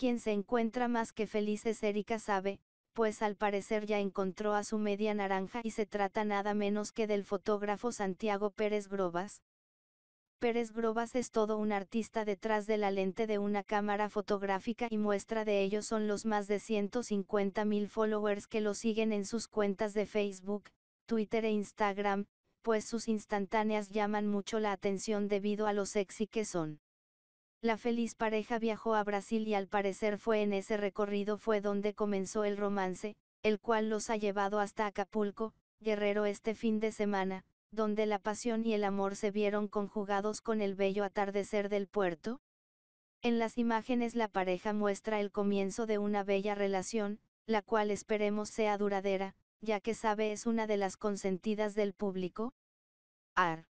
Quien se encuentra más que feliz es Erika sabe, pues al parecer ya encontró a su media naranja y se trata nada menos que del fotógrafo Santiago Pérez Grobas. Pérez Grobas es todo un artista detrás de la lente de una cámara fotográfica y muestra de ello son los más de 150 mil followers que lo siguen en sus cuentas de Facebook, Twitter e Instagram, pues sus instantáneas llaman mucho la atención debido a lo sexy que son. La feliz pareja viajó a Brasil y al parecer fue en ese recorrido fue donde comenzó el romance, el cual los ha llevado hasta Acapulco, Guerrero este fin de semana, donde la pasión y el amor se vieron conjugados con el bello atardecer del puerto. En las imágenes la pareja muestra el comienzo de una bella relación, la cual esperemos sea duradera, ya que Sabe es una de las consentidas del público. Ar.